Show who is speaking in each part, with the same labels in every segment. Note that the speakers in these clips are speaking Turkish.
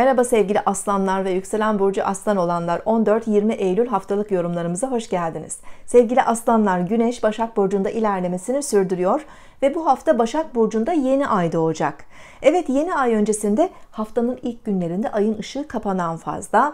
Speaker 1: Merhaba sevgili aslanlar ve yükselen burcu aslan olanlar 14-20 Eylül haftalık yorumlarımıza hoş geldiniz. Sevgili aslanlar güneş başak burcunda ilerlemesini sürdürüyor ve bu hafta başak burcunda yeni ay doğacak. Evet yeni ay öncesinde haftanın ilk günlerinde ayın ışığı kapanan fazla.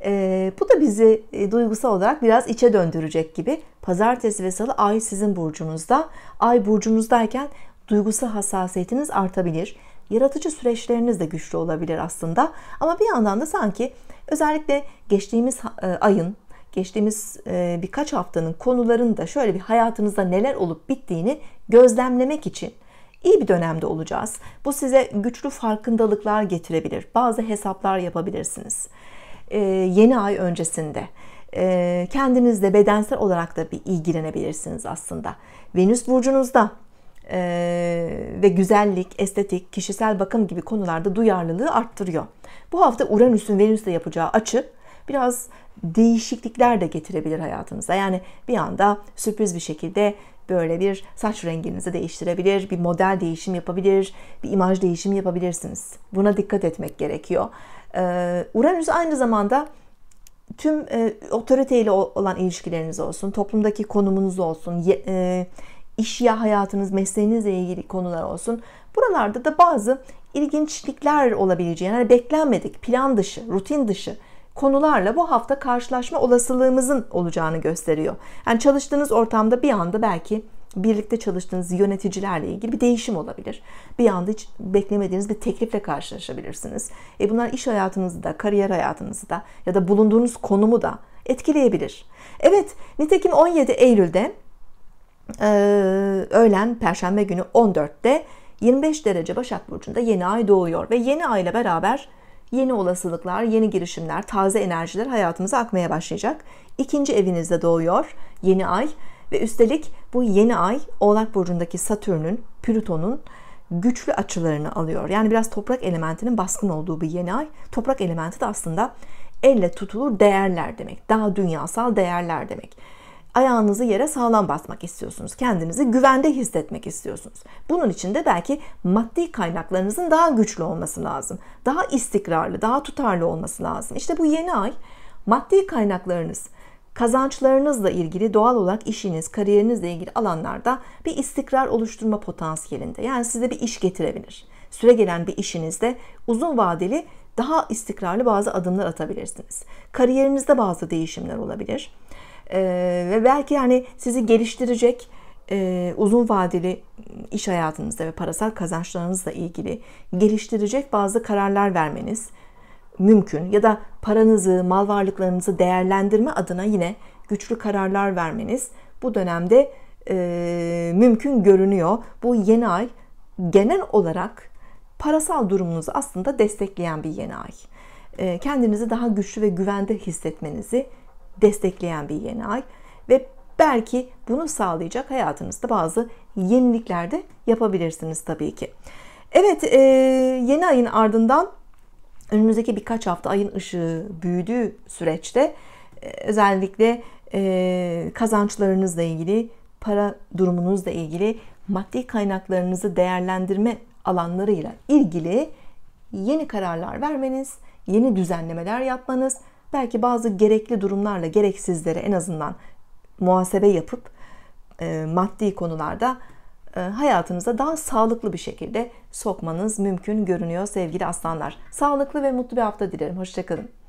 Speaker 1: E, ee, bu da bizi e, duygusal olarak biraz içe döndürecek gibi. Pazartesi ve salı ay sizin burcunuzda. Ay burcunuzdayken duygusal hassasiyetiniz artabilir yaratıcı süreçleriniz de güçlü olabilir aslında. Ama bir yandan da sanki özellikle geçtiğimiz e, ayın, geçtiğimiz e, birkaç haftanın konularında şöyle bir hayatınızda neler olup bittiğini gözlemlemek için iyi bir dönemde olacağız. Bu size güçlü farkındalıklar getirebilir. Bazı hesaplar yapabilirsiniz. E, yeni ay öncesinde kendinizle bedensel olarak da bir ilgilenebilirsiniz aslında. Venüs burcunuzda ee, ve güzellik, estetik, kişisel bakım gibi konularda duyarlılığı arttırıyor. Bu hafta Uranüs'ün Venüs'le yapacağı açı biraz değişiklikler de getirebilir hayatınıza. Yani bir anda sürpriz bir şekilde böyle bir saç renginizi değiştirebilir, bir model değişim yapabilir, bir imaj değişimi yapabilirsiniz. Buna dikkat etmek gerekiyor. Ee, Uranüs aynı zamanda tüm e, otoriteyle olan ilişkileriniz olsun, toplumdaki konumunuz olsun, ye, e, iş ya hayatınız, mesleğinizle ilgili konular olsun. Buralarda da bazı ilginçlikler olabileceği, yani beklenmedik, plan dışı, rutin dışı konularla bu hafta karşılaşma olasılığımızın olacağını gösteriyor. Yani çalıştığınız ortamda bir anda belki birlikte çalıştığınız yöneticilerle ilgili bir değişim olabilir. Bir anda hiç beklemediğiniz bir teklifle karşılaşabilirsiniz. E bunlar iş hayatınızı da, kariyer hayatınızı da ya da bulunduğunuz konumu da etkileyebilir. Evet, nitekim 17 Eylül'de ee, öğlen Perşembe günü 14'te 25 derece Başak Burcu'nda yeni ay doğuyor ve yeni ay ile beraber yeni olasılıklar, yeni girişimler, taze enerjiler hayatımıza akmaya başlayacak. İkinci evinizde doğuyor yeni ay ve üstelik bu yeni ay Oğlak Burcu'ndaki Satürn'ün, Plüton'un güçlü açılarını alıyor. Yani biraz toprak elementinin baskın olduğu bir yeni ay. Toprak elementi de aslında elle tutulur değerler demek. Daha dünyasal değerler demek ayağınızı yere sağlam basmak istiyorsunuz. Kendinizi güvende hissetmek istiyorsunuz. Bunun için de belki maddi kaynaklarınızın daha güçlü olması lazım. Daha istikrarlı, daha tutarlı olması lazım. İşte bu yeni ay maddi kaynaklarınız, kazançlarınızla ilgili doğal olarak işiniz, kariyerinizle ilgili alanlarda bir istikrar oluşturma potansiyelinde. Yani size bir iş getirebilir. Süre gelen bir işinizde uzun vadeli daha istikrarlı bazı adımlar atabilirsiniz. Kariyerinizde bazı değişimler olabilir ee, ve belki yani sizi geliştirecek e, uzun vadeli iş hayatınızda ve parasal kazançlarınızla ilgili geliştirecek bazı kararlar vermeniz mümkün ya da paranızı, mal varlıklarınızı değerlendirme adına yine güçlü kararlar vermeniz bu dönemde e, mümkün görünüyor. Bu yeni ay genel olarak parasal durumunuzu aslında destekleyen bir yeni ay. E, kendinizi daha güçlü ve güvende hissetmenizi destekleyen bir yeni ay ve belki bunu sağlayacak hayatınızda bazı yenilikler de yapabilirsiniz tabii ki. Evet e, yeni ayın ardından önümüzdeki birkaç hafta ayın ışığı büyüdüğü süreçte e, özellikle e, kazançlarınızla ilgili, para durumunuzla ilgili, maddi kaynaklarınızı değerlendirme alanlarıyla ilgili yeni kararlar vermeniz, yeni düzenlemeler yapmanız, belki bazı gerekli durumlarla gereksizlere en azından muhasebe yapıp e, maddi konularda e, hayatınıza daha sağlıklı bir şekilde sokmanız mümkün görünüyor sevgili aslanlar. Sağlıklı ve mutlu bir hafta dilerim. Hoşçakalın.